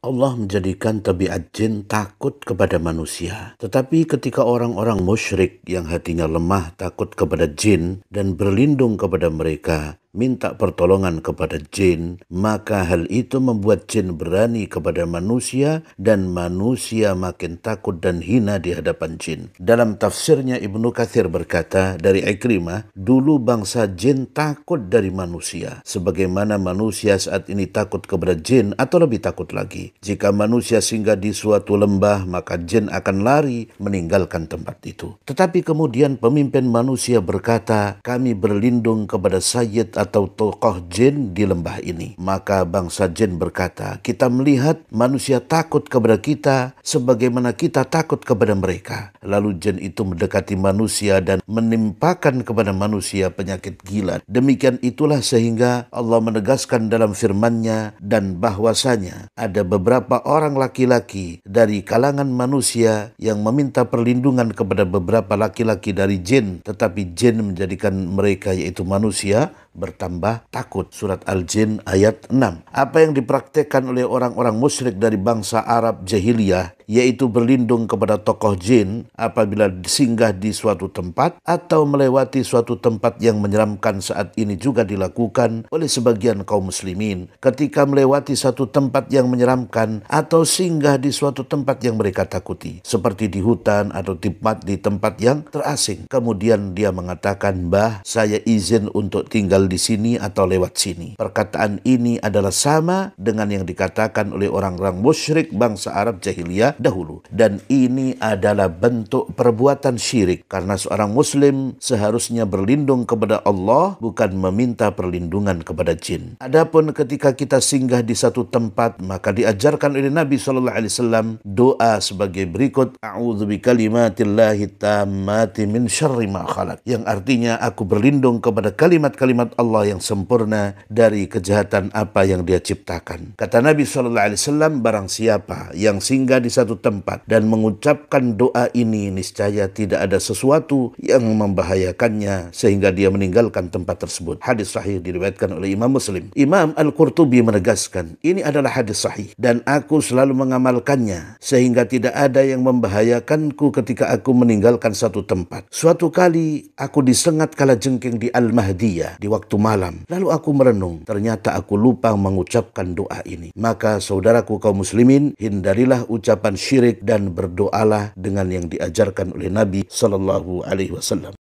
Allah menjadikan tabiat jin takut kepada manusia. Tetapi ketika orang-orang musyrik yang hatinya lemah takut kepada jin dan berlindung kepada mereka, minta pertolongan kepada jin, maka hal itu membuat jin berani kepada manusia dan manusia makin takut dan hina di hadapan jin. Dalam tafsirnya Ibnu Kathir berkata dari Ikrimah, dulu bangsa jin takut dari manusia, sebagaimana manusia saat ini takut kepada jin atau lebih takut lagi. Jika manusia singgah di suatu lembah, maka jin akan lari meninggalkan tempat itu. Tetapi kemudian pemimpin manusia berkata, kami berlindung kepada Sayyid atau tokoh jin di lembah ini. Maka bangsa jin berkata, kita melihat manusia takut kepada kita sebagaimana kita takut kepada mereka. Lalu jin itu mendekati manusia dan menimpakan kepada manusia penyakit gila. Demikian itulah sehingga Allah menegaskan dalam firman-Nya dan bahwasanya ada beberapa orang laki-laki dari kalangan manusia yang meminta perlindungan kepada beberapa laki-laki dari jin, tetapi jin menjadikan mereka yaitu manusia ber bertambah takut. Surat Al-Jin ayat 6. Apa yang dipraktekkan oleh orang-orang musyrik dari bangsa Arab jahiliyah yaitu berlindung kepada tokoh jin apabila singgah di suatu tempat atau melewati suatu tempat yang menyeramkan saat ini juga dilakukan oleh sebagian kaum muslimin ketika melewati satu tempat yang menyeramkan atau singgah di suatu tempat yang mereka takuti seperti di hutan atau tempat di tempat yang terasing kemudian dia mengatakan bah saya izin untuk tinggal di sini atau lewat sini perkataan ini adalah sama dengan yang dikatakan oleh orang-orang musyrik bangsa Arab jahiliyah dahulu dan ini adalah bentuk perbuatan syirik karena seorang muslim seharusnya berlindung kepada Allah bukan meminta perlindungan kepada jin. Adapun ketika kita singgah di satu tempat maka diajarkan oleh Nabi sallallahu alaihi wasallam doa sebagai berikut a'udzu bikalimatillahi tammati min syarri ma khalaq yang artinya aku berlindung kepada kalimat-kalimat Allah yang sempurna dari kejahatan apa yang dia ciptakan. Kata Nabi sallallahu alaihi wasallam barang siapa yang singgah di satu satu tempat dan mengucapkan doa ini niscaya tidak ada sesuatu yang membahayakannya sehingga dia meninggalkan tempat tersebut. Hadis sahih diriwayatkan oleh Imam Muslim. Imam Al-Qurtubi menegaskan, ini adalah hadis sahih dan aku selalu mengamalkannya sehingga tidak ada yang membahayakanku ketika aku meninggalkan satu tempat. Suatu kali aku disengat kala jengking di Al-Mahdiyah di waktu malam. Lalu aku merenung, ternyata aku lupa mengucapkan doa ini. Maka saudaraku kaum muslimin, hindarilah ucapan melakukan syirik dan berdoalah dengan yang diajarkan oleh Nabi Shallallahu Alaihi Wasallam.